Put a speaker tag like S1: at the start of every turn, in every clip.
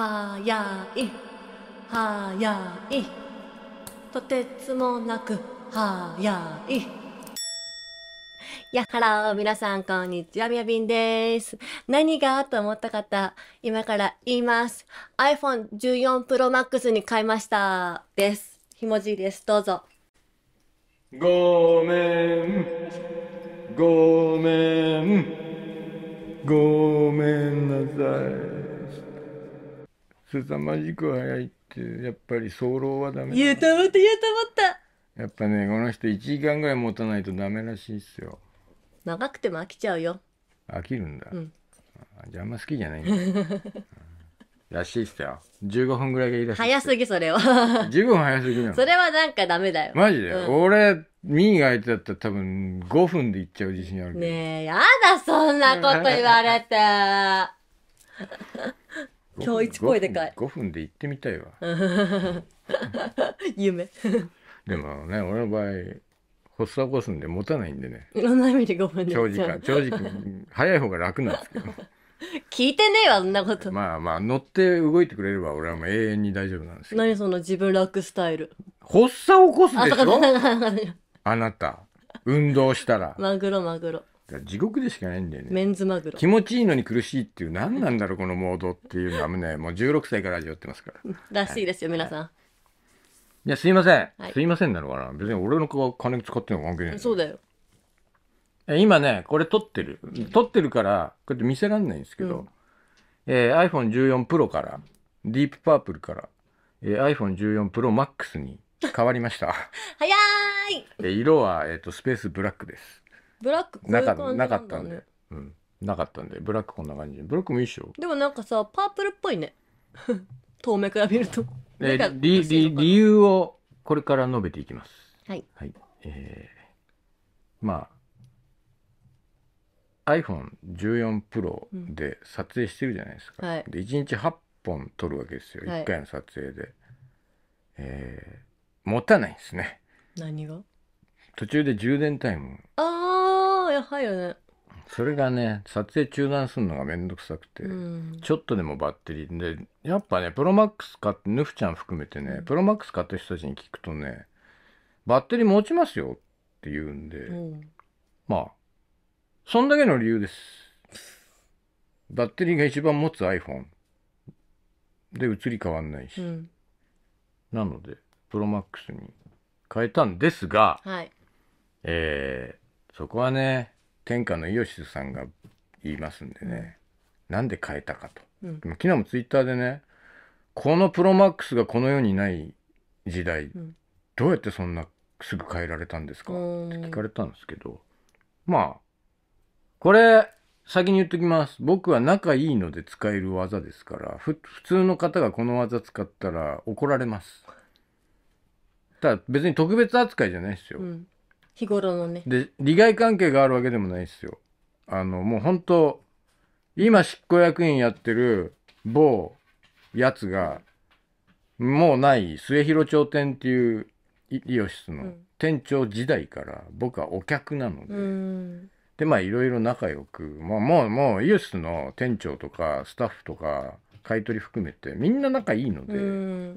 S1: はやいはやいとてつもなくはやいやはら皆さんこんにちはみやびんです何がと思った方今から言います iPhone14 Pro Max に買いましたですひもじいですどう
S2: ぞごめんごめんごめんなさい凄まじく早いってやっぱり早漏はダメ言う
S1: と思った言うと思っ
S2: たやっぱねこの人1時間ぐらい持たないとダメらしいっすよ
S1: 長くても飽きちゃうよ
S2: 飽きるんだ、うんあじゃああんま好きじゃないんだ、らしいっすよ15分ぐらいがいいらしい早すぎそれは15分早すぎなのそれ
S1: はなんかダメだよマジで、うん
S2: 俺がが手だったら多分5分で行っちゃう自信あるけど
S1: ねえやだそんなこと言われて
S2: 今日一声でかい5分 ,5 分で行ってみたいわ
S1: 夢
S2: でもね俺の場合発作起こすんで持たないんでね
S1: いろんな意味で5分で長時間長時間
S2: 早い方が楽なんですけど
S1: 聞いてねえわそんなこと
S2: まあまあ乗って動いてくれれば俺はもう永遠に大丈夫なんで
S1: すけど何その自分楽スタイル発作起こすでしょ
S2: あなた運動したら
S1: マグロマグロ
S2: 地獄でしかないんだよねメ
S1: ンズマグロ気持ち
S2: いいのに苦しいっていう何なんだろうこのモードっていうのはね もう16歳から味わってますか
S1: ららしいですよ、皆さん
S2: いやすいません、すいませんなのかな別に俺の金使ってんの関係ないそうだよ今ねこれ撮ってる撮ってるからこうやって見せらんないんですけど、え iPhone14 Pro からディープパープルから、え iPhone14 Pro Max に変わりました
S1: 早い、
S2: え色は、えとスペースブラックです
S1: ブラックこういうなかなかったんで、
S2: うん、なかったんでブラックこんな感じブラックもいいっしょ
S1: でもなんかさパープルっぽいね遠目から見るとえー
S2: 理理理由をこれから述べていきますはい、はいえー、まあ iPhone14 Pro で撮影してるじゃないですか、はいで1日8本撮るわけですよ、1回の撮影でえー持たないですね何が途中で充電タイム
S1: ああ早いよね
S2: それがね撮影中断するのが面倒くさくて、うん、ちょっとでもバッテリーでやっぱねプロマックス買ってヌフちゃん含めてね、うん、プロマックス買った人たちに聞くとねバッテリー持ちますよって言うんで、うん、まあそんだけの理由ですバッテリーが一番持つ iPhone で移り変わんないし、なのでプロマックスに変えたんですが、はい、えーそこはね天下のイオシスさんが言いますんでね、なんで変えたかと、うん、昨日もツイッターでねこのプロマックスがこの世にない時代、うん、どうやってそんなすぐ変えられたんですかって聞かれたんですけどまあこれ先に言っときます僕は仲いいので使える技ですから普通の方がこの技使ったら怒られますただ別に特別扱いじゃないですよ、う
S1: ん、日頃のね
S2: で利害関係があるわけでもないですよあのもう本当今執行役員やってる某やつがもうない末広町店っていうイオシスの店長時代から僕はお客なので、う
S1: ん、
S2: でまあいろいろ仲良く、まあ、もうもうイオシスの店長とかスタッフとか買い取り含めてみんな仲いいので、うん、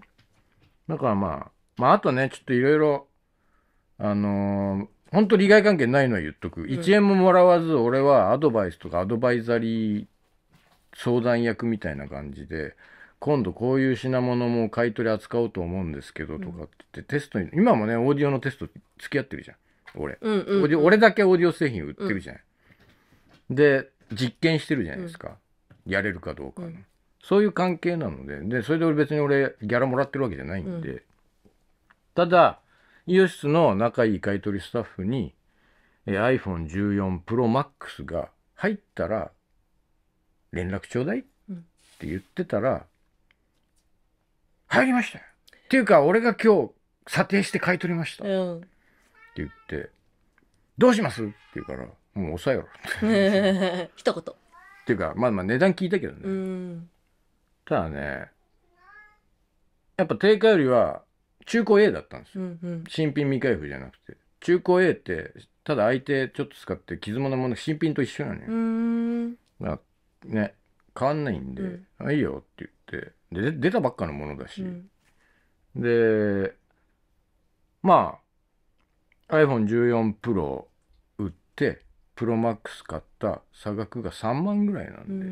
S2: だからまあまああとねちょっといろいろあのー、本当利害関係ないのは言っとく。1円ももらわず、俺はアドバイスとかアドバイザリー相談役みたいな感じで、今度こういう品物も買い取り扱おうと思うんですけどとかってって、テストに、今もね、オーディオのテスト付き合ってるじゃん。俺、うんうんうん、俺だけオーディオ製品売ってるじゃない、うん、で実験してるじゃないですか、うん、やれるかどうかうん、そういう関係なのででそれで俺別に俺ギャラもらってるわけじゃないんで、ただイオシスの仲いい買取スタッフに、え iPhone14 Pro Max が入ったら連絡ちょうだいって言ってたら、入りましたよっていうか俺が今日査定して買い取りました、って言って「どうします?」って言うから「もう抑えろ」っ て一言っていうかまあまあ値段聞いたけど
S1: ね、
S2: ただねやっぱ定価よりは中古 A だったんですよ、うんうん、新品未開封じゃなくて中古 A ってただ相手ちょっと使って傷物も新品と一緒な
S1: のよ
S2: だね変わんないんで「うん、あいいよ」って言ってで出たばっかのものだし、うん、でまあ iPhone14Pro 売って ProMax 買った差額が3万ぐらいなんで、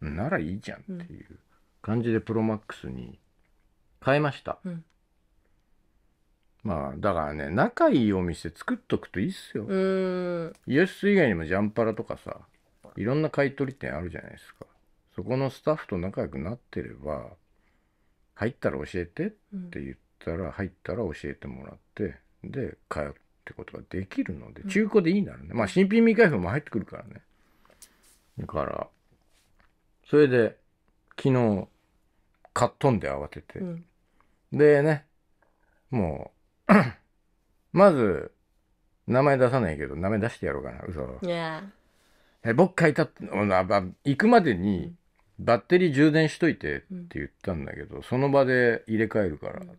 S2: うん、ならいいじゃんっていう感じでプロマックスに変えました、うん、まあだからね仲いいお店作っとくといいっすよイエス以外にもジャンパラとかさいろんな買い取り店あるじゃないですかそこのスタッフと仲良くなってれば入ったら教えてって言ったら、入ったら教えてもらってで通ってことができるので中古でいいならね、まあ新品未開封も入ってくるからねだからそれで昨日買っとんで慌てて、でねもう まず、名前出さないけど、名前出してやろうかな、嘘。Yeah. え僕書いた行くまでにバッテリー充電しといてって言ったんだけど、うん、その場で入れ替えるから、うん、い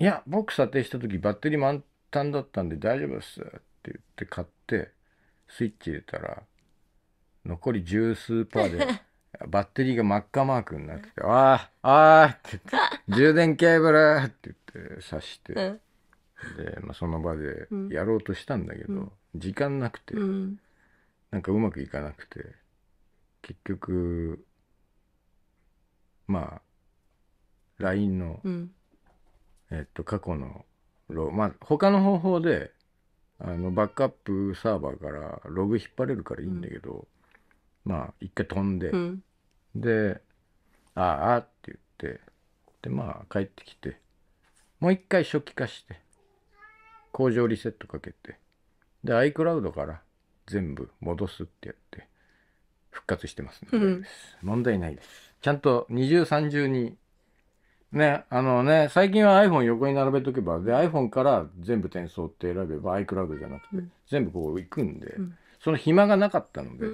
S2: や僕査定した時バッテリー満タンだったんで大丈夫っすって言って買ってスイッチ入れたら残り十数パーで バッテリーが真っ赤マークになってて「ああああ」ってって「充電ケーブル」って言って。刺して、で、まあ、その場でやろうとしたんだけど、時間なくて、うん、なんかうまくいかなくて結局まあ LINE の、うん、えっと過去のロまあ他の方法であのバックアップサーバーからログ引っ張れるからいいんだけど、うん、まあ一回飛んで、うん、で「ああ」って言ってでまあ帰ってきてもう一回初期化して、工場リセットかけて、で、iCloud から全部戻すってやって、復活してますので、うん、問題ないです。ちゃんと二重三重に、ね、あのね、最近は iPhone 横に並べとけば、で、iPhone から全部転送って選べば iCloud じゃなくて、全部こう行くんで、うん、その暇がなかったので、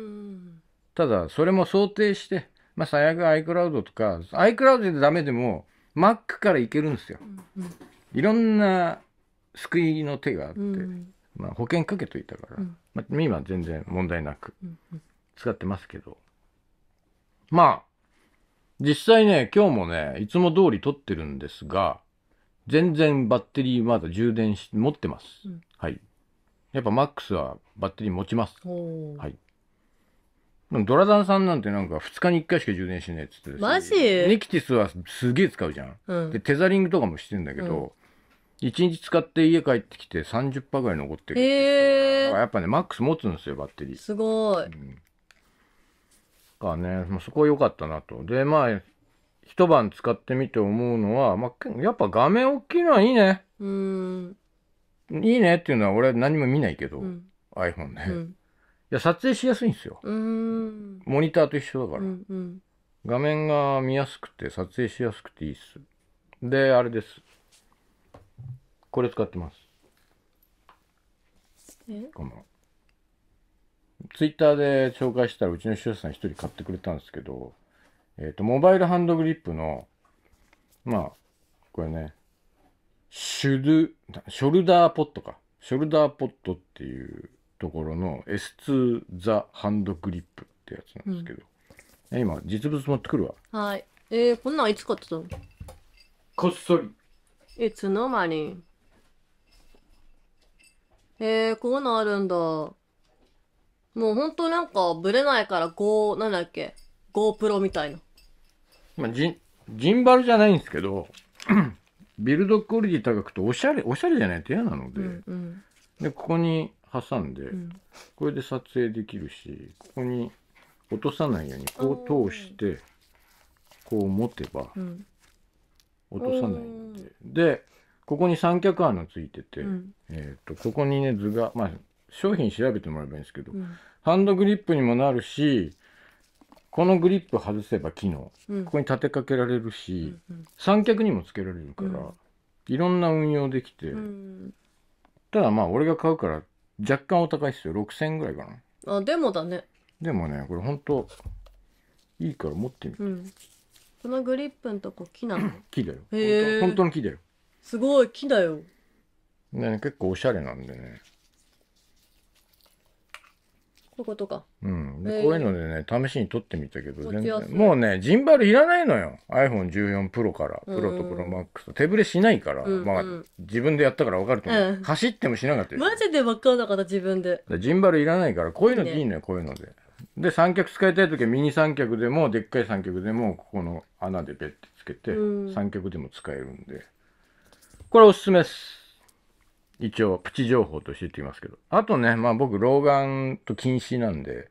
S2: ただ、それも想定して、まあ、最悪 iCloud とか、iCloud でダメでも、マックからいけるんですよ、うんうん、いろんな救いの手があって、うん、まあ、保険かけといたから、うん、まあ、今全然問題なく使ってますけど、まあ実際ね今日もねいつも通り撮ってるんですが全然バッテリーまだ充電し持ってます、はいやっぱマックスはバッテリー持ちますはいドラダンさんなんてなんか2日に1回しか充電しないっつってマジネキティスはすげえ使うじゃん、うん、でテザリングとかもしてんだけど、うん、1日使って家帰ってきて30%ぐらい残ってる
S1: へえや
S2: っぱねマックス持つんですよバッテリーす
S1: ごい、うん、
S2: かねそこは良かったなとでまあ一晩使ってみて思うのは、まあ、やっぱ画面大きいのはいいね
S1: うん
S2: いいねっていうのは俺は何も見ないけど、うん、iPhone ね、うんや撮影しやすいんですよモニターと一緒だから、うんうん、画面が見やすくて撮影しやすくていいっすであれですこれ使ってますこのツイッターで紹介したらうちの視聴者さん一人買ってくれたんですけど、えっ、ー、とモバイルハンドグリップのまあこれねシュルショルダーポットかショルダーポットっていうところの S2 ザ・ハンドグリップってやつなんですけど、うん、今実物持ってくるわ
S1: はいえー、こんなんいつ買ってたのこっそりいつの間にえー、こうなるんだもうほんとなんかブレないから Go なんだっけ GoPro みたいな
S2: まあジジンバルじゃないんですけど ビルドクオリティ高くておしゃれおしゃれじゃないと嫌なので、うんうん、でここに挟んで、これで撮影できるしここに落とさないようにこう通してこう持てば落とさないので、でここに三脚穴ついてて、えー、とここにね図がまあ商品調べてもらえばいいんですけど、ハンドグリップにもなるしこのグリップ外せば機能、ここに立てかけられるし、三脚にもつけられるから、いろんな運用できて、ただまあ俺が買うから若干お高いっすよ6000円ぐらいか
S1: なあでもだね
S2: でもねこれほんといいから持ってみて、うん、
S1: このグリップのとこ木なの
S2: 木だよへえ本当の木だよ
S1: すごい木だよ
S2: ね結構おしゃれなんでねういうことか。うん。で、こういうのでね、試しに撮ってみたけど、全然。もうね、ジンバルいらないのよ。iPhone14 Pro から、Pro と Pro Max と手ぶれしないから、うんうん、まあ、自分でやったから分かると思う。うん、走ってもしなかったマ
S1: ジで分かんなかった、自分で。
S2: ジンバルいらないから、こういうのでいいのよ、ね、こういうので。で、三脚使いたい時はミニ三脚でも、でっかい三脚でも、ここの穴でベッてつけて、三脚でも使えるんで。これおすすめです。一応プチ情報として言っていますけど。あとね、まあ僕老眼と禁止なんで、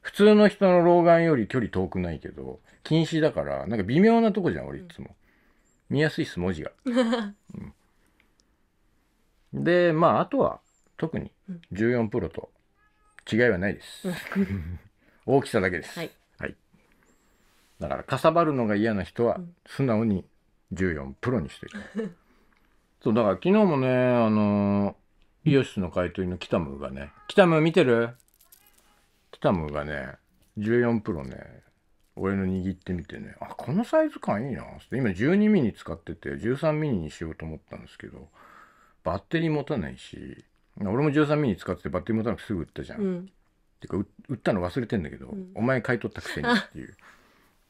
S2: 普通の人の老眼より距離遠くないけど、禁止だから、なんか微妙なとこじゃん、俺いつも。見やすいっす、文字が。うん、で、まああとは、特に14プロと違いはないです。大きさだけです。はい、はい。だから、かさばるのが嫌な人は、素直に14プロにしといて。そう、だから昨日もね、あのー、イオシスの買い取りのキタムがね、キタム見てるキタムがね、14プロね、俺の握ってみてね、あ、このサイズ感いいなって、今12ミニ使ってて、13ミニにしようと思ったんですけど、バッテリー持たないし、俺も13ミニ使っててバッテリー持たなくてすぐ売ったじゃん。うん、てか、売ったの忘れてんだけど、うん、お前買い取ったくせにっていう。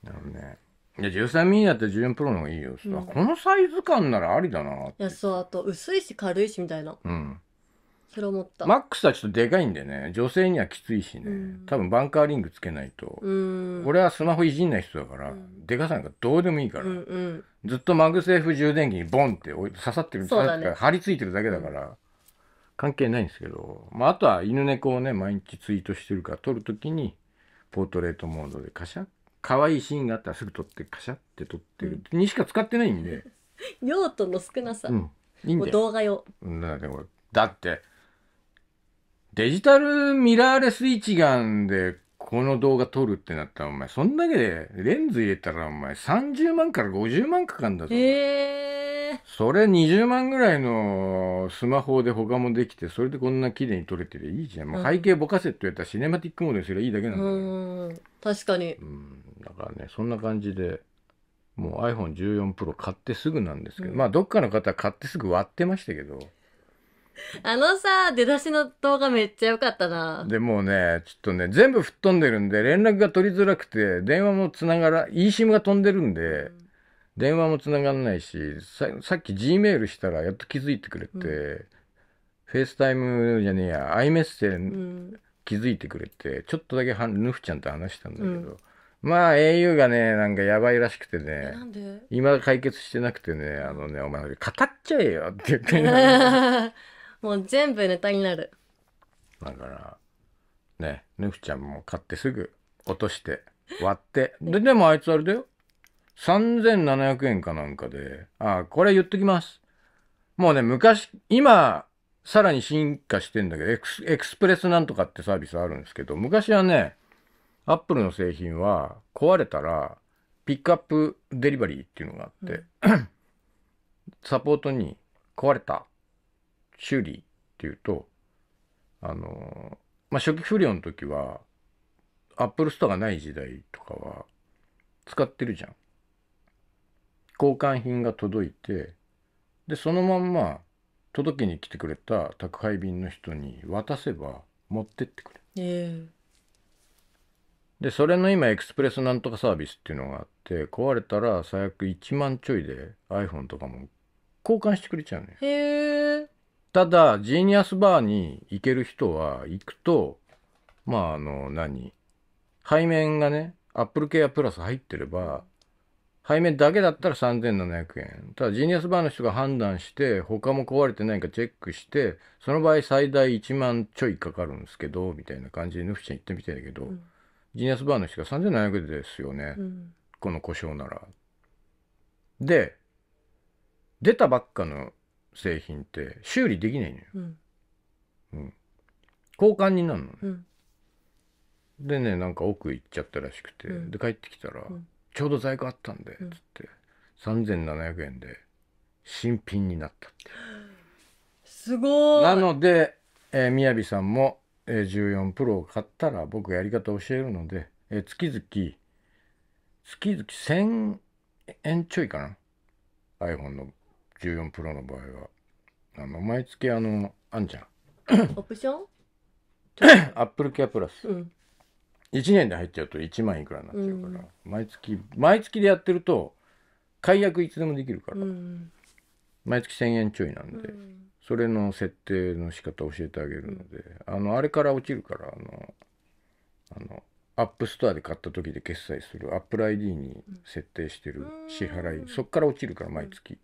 S2: あ のね、いや13ミリだって14プロの方がいいよ、うん、このサイズ感ならありだない
S1: やそうあと薄いし軽いしみたいなうんそれ思ったマッ
S2: クスはちょっとでかいんでね女性にはきついしね、うん、多分バンカーリングつけないと、うん、俺はスマホいじんない人だから、うん、でかさなんかどうでもいいから、うんうん、ずっとマグセーフ充電器にボンって刺さってる、刺さってる、ね、張り付いてるだけだから、関係ないんですけど、まあ、あとは犬猫をね毎日ツイートしてるから撮るときにポートレートモードでカシャッ可愛いシーンがあったらすぐ撮ってカシャって撮ってる、にしか使ってないんで、
S1: 用途の少なさ、うん、
S2: いいんもうよ動画用だってこだってデジタルミラーレス一眼でこの動画撮るってなったらお前そんだけでレンズ入れたらお前30万から50万かかるんだぞ、
S1: ええ
S2: それ20万ぐらいのスマホで他もできてそれでこんな綺麗に撮れてていいじゃん、もう背景ぼかせってやったらシネマティックモードにすればいいだけなんだう
S1: ん確かに、うん、
S2: だからねそんな感じでもう iPhone14 Pro 買ってすぐなんですけど、うん、まあどっかの方買ってすぐ割ってましたけど
S1: あのさ、出だしの動画めっちゃ良かったな。
S2: でもうね、ちょっとね、全部吹っ飛んでるんで、連絡が取りづらくて、電話もつながら、eSIM が飛んでるんで、うん電話もつながんないしささっき G メールしたらやっと気づいてくれて、うん、フェイスタイムじゃねえやアイメッセー気づいてくれて、ちょっとだけはヌフちゃんと話したんだけど、うん、まあ au がねなんかやばいらしくてね今解決してなくてねあのねお前語っちゃえよって言って
S1: もう全部ネタになる
S2: だからねヌフちゃんも買ってすぐ落として割ってででもあいつあれだよ3700円かなんかで、あ、これ言っときます。もうね、昔、今、さらに進化してんだけどエクス、エクスプレスなんとかってサービスあるんですけど、昔はね、アップルの製品は壊れたら、ピックアップデリバリーっていうのがあって、うん、サポートに壊れた、修理っていうと、あの、まあ、初期不良の時は、アップルストアがない時代とかは、使ってるじゃん。交換品が届いてでそのまんま届けに来てくれた宅配便の人に渡せば持ってってく
S1: れる、え
S2: ー、でそれの今エクスプレスなんとかサービスっていうのがあって壊れたら最悪1万ちょいで iPhone とかも交換してくれちゃうね
S1: へ
S2: ただジーニアスバーに行ける人は行くとまああの何背面がねアップルケアプラス入ってれば背面だけだったら3700円。ただ、ジーニアスバーの人が判断して、他も壊れてないかチェックして、その場合最大1万ちょいかかるんですけど、みたいな感じでヌフちゃん言ってみたいだけど、うん、ジーニアスバーの人が3700円ですよね。うん、この故障なら。で、出たばっかの製品って修理できないのよ。うん。交換になるのね。でね、なんか奥行っちゃったらしくて、で、帰ってきたら、ちょうど在庫あったんで」つって、うん、3700円で新品になったってすごいなので、えやびさんも、えー、14プロを買ったら僕やり方教えるので、えー、月々月々1000円ちょいかな iPhone の14プロの場合はあの毎月あのあんじゃ
S1: んオプション
S2: アップルケアプラス、うん、1年で入っちゃうと1万いくらになっちゃうから、毎月毎月でやってると解約いつでもできるから、毎月1,000円ちょいなんで、それの設定の仕方教えてあげるので、あのあれから落ちるからあのあのアップストアで買った時で決済する AppleID に設定してる支払い、そっから落ちるから毎月、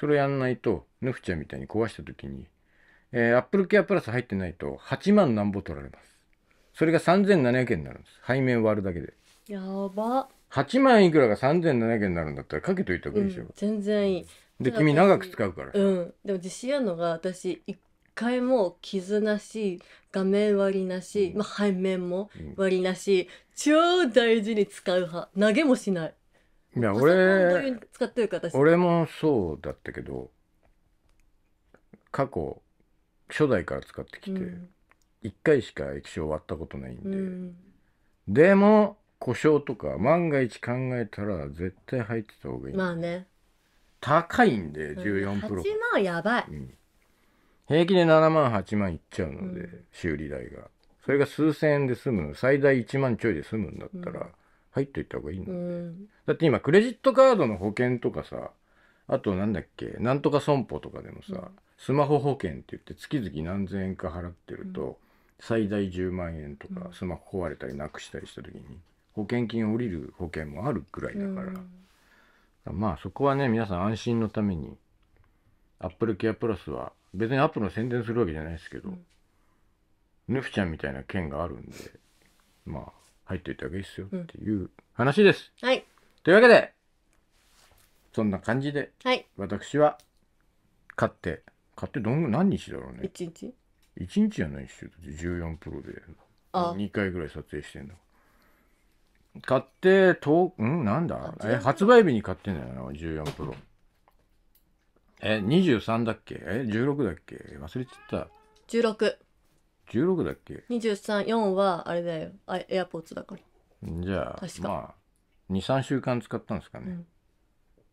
S2: それやんないとヌフちゃんみたいに壊した時に、えー、AppleCare プラス入ってないと8万なんぼ取られますそれが3700円になるんです背面割るだけで
S1: やば
S2: 8万いくらが3700円になるんだったらかけといた方がいいでしょ、うん、
S1: 全然いいで君長
S2: く使うからう
S1: んでも自信あるのが私一回も傷なし画面割りなし、うん、まあ背面も割りなし、超大事に使う派投げもしない
S2: いや俺
S1: 使ってるか私俺も
S2: そうだったけど過去初代から使ってきて、うん、1回しか液晶割ったことないんで、うん、でも故障とか万が一考えたら絶対入ってた方がいいまあね高いんで14プロ8
S1: 万やばい、うん、
S2: 平気で7万8万いっちゃうので、うん、修理代がそれが数千円で済む最大1万ちょいで済むんだったら、入っといた方がいいのうん、だって今クレジットカードの保険とかさあとなんだっけなんとか損保とかでもさ、スマホ保険って言って月々何千円か払ってると、最大10万円とかスマホ壊れたりなくしたりした時に保険金下りる保険もあるぐらいだから、うん、まあそこはね皆さん安心のためにアップルケアプラスは別にアップルの宣伝するわけじゃないですけど、ヌ、フ、ちゃんみたいな件があるんでまあ入っておいただけですよっていう話です。うん、はい、というわけでそんな感じで、はい、私は買って買ってどん何日だろうね。1日1日じゃないっすよ14プロで2回ぐらい撮影してんの買ってとうんなんだえ発売日に買ってんだよな14プロえ23だっけえ16だっけ忘れちゃった1616 16だっけ
S1: 234はあれだよあエアポーツだから
S2: じゃあまあ23週間使ったんですかね、うん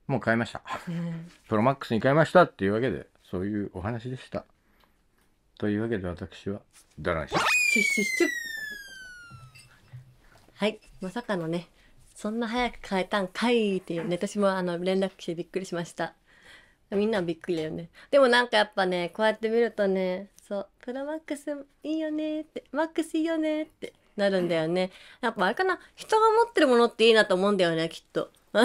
S2: もう買いました。プロマックスに買いましたっていうわけで、そういうお話でした。というわけで私はダランシ
S1: はいまさかのねそんな早く変えたんかいっていうね私もあの連絡来てびっくりしましたみんなびっくりだよねでもなんかやっぱねこうやって見るとねそうプロマックスいいよねってマックスいいよねってなるんだよねやっぱあれかな人が持ってるものっていいなと思うんだよねきっと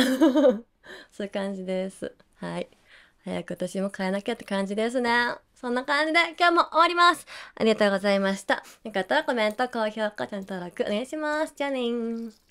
S1: そういう感じですはい早く私も変えなきゃって感じですねそんな感じで今日も終わります。ありがとうございました。よかったらコメント、高評価、チャンネル登録
S2: お願いします。じゃあねー。